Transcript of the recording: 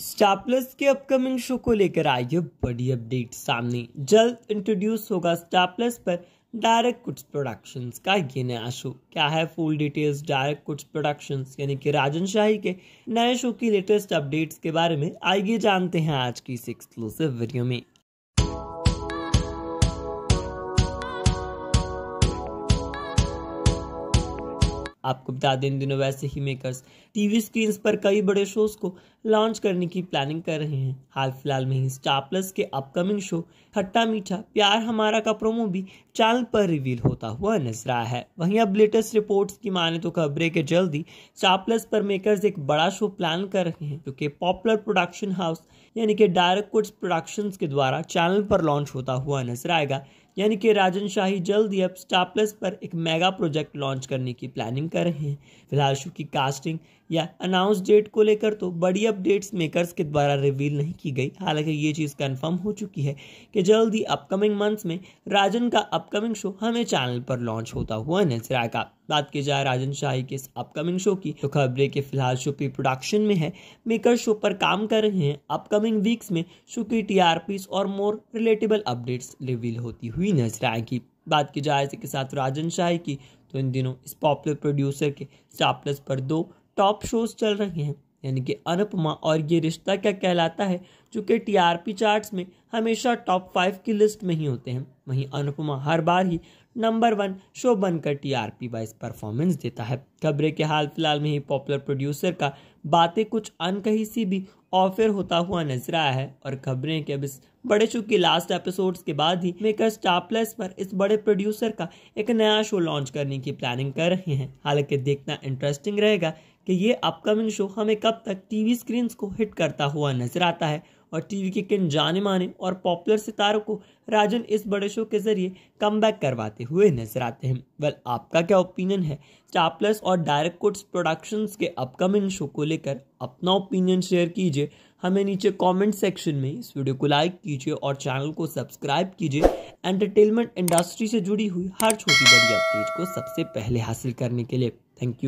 star Plus के upcoming show को लेकर आई है बड़ी अपडेट सामने जल्द इंट्रोड्यूस होगा स्टार प्लस पर डायरेक्ट कुट्स प्रोडक्शंस का ये नया शो क्या है full details direct Kuts productions यानी कि राजन शाही के नए शो की लेटेस्ट अपडेट्स के बारे में आइए जानते हैं आज की इस एक्सक्लूसिव वीडियो में आपको बता दें दिनों वैसे ही मेकर्स टीवी स्क्रीन पर कई बड़े शोज को लॉन्च करने की प्लानिंग कर रहे हैं हाल फिलहाल में ही स्टार प्लस के अपकमिंग शो खट्टा मीठा प्यार हमारा का प्रोमो भी चैनल पर रिवील होता हुआ नजर आया है वहीं अब लेटेस्ट रिपोर्ट्स की माने तो खबरें के जल्दी स्टार प्लस पर मेकर्स एक बड़ा शो प्लान कर रहे हैं जो कि पॉपुलर प्रोडक्शन हाउस यानी कि डायरेक्ट कुड्स प्रोडक्शंस के द्वारा चैनल पर लॉन्च होता हुआ नजर आएगा यानी कि राजन शाही जल्द ही अब स्टार प्लस पर एक मेगा प्रोजेक्ट लॉन्च करने की प्लानिंग कर रहे हैं फिलहाल शो की कास्टिंग या अनाउंस डेट को लेकर तो बड़ी अपडेट्स मेकर्स के द्वारा रिवील नहीं की गई हालांकि ये चीज़ कंफर्म हो चुकी है कि जल्द ही अपकमिंग मंथ्स में राजन का अपकमिंग शो हमें चैनल पर लॉन्च होता हुआ नजर आएगा बात की जाए राजन शाही के इस अपकमिंग शो की तो खबरें के फिलहाल शो पी प्रोडक्शन में है मेकर शो पर काम कर रहे हैं अपकमिंग वीक्स में शो की टी और मोर रिलेटेबल अपडेट्स रिवील होती हुई नजर आएगी बात की जाए इसी के साथ राजन शाही की तो इन दिनों इस पॉपुलर प्रोड्यूसर के स्टार प्लस पर दो टॉप शोज चल रहे हैं यानी कि अनुपमा और ये रिश्ता क्या कहलाता है जो कि टीआरपी चार्ट्स में हमेशा टॉप फाइव की लिस्ट में ही होते हैं वहीं अनुपमा हर बार ही नंबर वन शो बनकर टीआरपी वाइज परफॉर्मेंस देता है खबरें के हाल फिलहाल में ही पॉपुलर प्रोड्यूसर का बातें कुछ अनकही सी भी ऑफर होता हुआ नजर आया है और खबरें के अब इस बड़े शो के लास्ट एपिसोड्स के बाद ही मेकर स्टार प्लस पर इस बड़े प्रोड्यूसर का एक नया शो लॉन्च करने की प्लानिंग कर रहे हैं हालांकि देखना इंटरेस्टिंग रहेगा कि ये अपकमिंग शो हमें कब तक टीवी स्क्रीन को हिट करता हुआ नजर आता है और टीवी के किन जाने माने और पॉपुलर सितारों को राजन इस बड़े शो के जरिए कम करवाते हुए नजर आते हैं वेल आपका क्या ओपिनियन है चापलस और डायरेक्ट कोट्स प्रोडक्शन के अपकमिंग शो को लेकर अपना ओपिनियन शेयर कीजिए हमें नीचे कमेंट सेक्शन में इस वीडियो को लाइक कीजिए और चैनल को सब्सक्राइब कीजिए एंटरटेनमेंट इंडस्ट्री से जुड़ी हुई हर छोटी बड़ी अपडेट को सबसे पहले हासिल करने के लिए थैंक यू